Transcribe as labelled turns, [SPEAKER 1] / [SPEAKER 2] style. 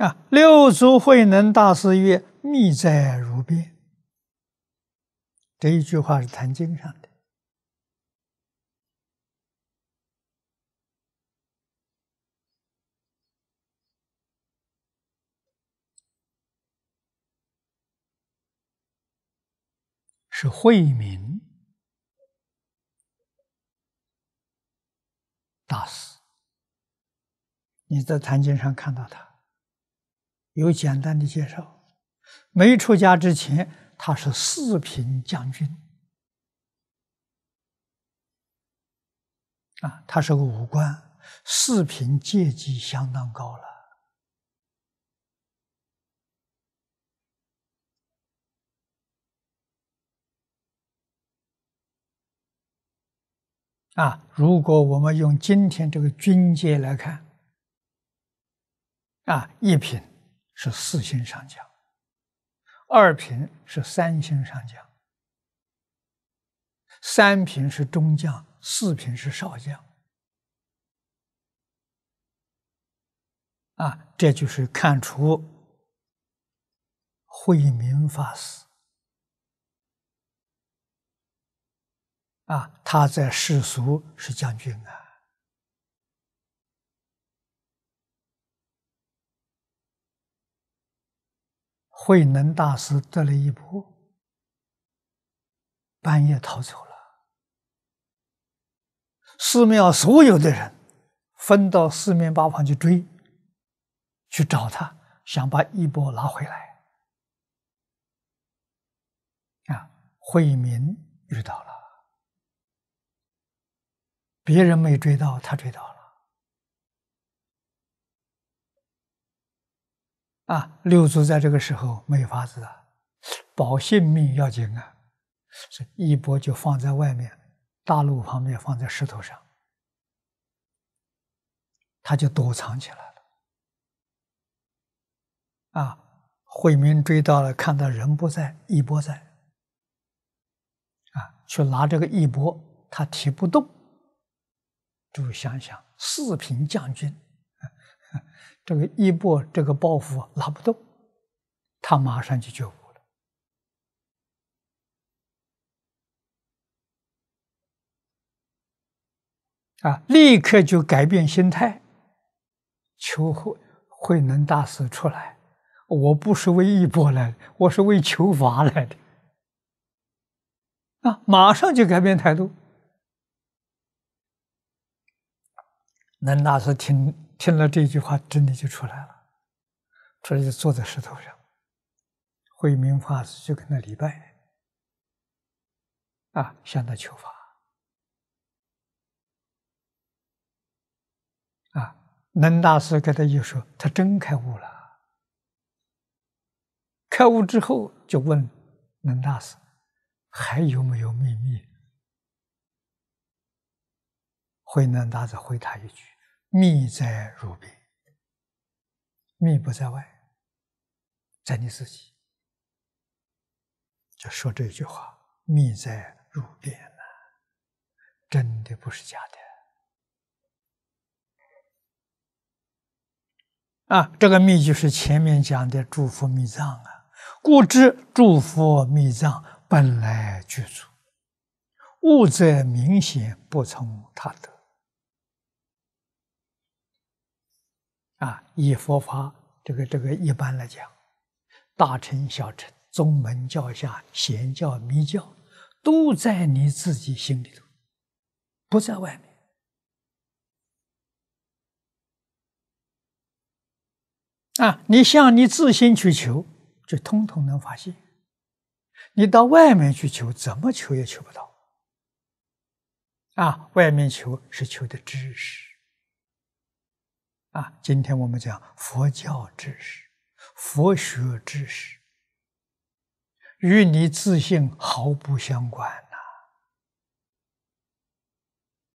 [SPEAKER 1] 啊！六祖慧能大师曰：“密在如边。”这一句话是《坛经》上的，是慧明大师。你在《坛经》上看到他。有简单的介绍。没出家之前，他是四品将军，啊，他是个武官，四品阶级相当高了。啊，如果我们用今天这个军阶来看，啊，一品。是四星上将，二品是三星上将，三品是中将，四品是少将。啊，这就是看出慧明法师啊，他在世俗是将军啊。慧能大师得了一波，半夜逃走了。寺庙所有的人分到四面八方去追，去找他，想把一波拿回来。啊，慧明遇到了，别人没追到，他追到了。啊，六祖在这个时候没法子啊，保性命要紧啊，所以义伯就放在外面，大路旁边放在石头上，他就躲藏起来了。啊，惠明追到了，看到人不在，义伯在。啊，去拿这个义伯，他提不动。诸想想，四平将军。这个一波，这个包袱拉不动，他马上就觉悟了啊！立刻就改变心态，求慧慧能大师出来。我不是为一波来的，我是为求法来的。啊，马上就改变态度，能大师听。听了这句话，真的就出来了，出来就坐在石头上。慧明法师就跟他礼拜，啊，向他求法。啊，能大师给他一说，他真开悟了。开悟之后，就问能大师，还有没有秘密？慧能大师回他一句。密在入边，密不在外，在你自己。就说这句话：“密在入边”呐，真的不是假的啊！这个密就是前面讲的诸佛密藏啊。故知诸佛密藏本来具足，物在明显不从他得。啊，以佛法这个这个一般来讲，大乘、小乘、宗门、教下、显教、密教，都在你自己心里头，不在外面。啊，你向你自心去求，就通通能发现；你到外面去求，怎么求也求不到。啊，外面求是求的知识。啊，今天我们讲佛教知识、佛学知识，与你自信毫不相关。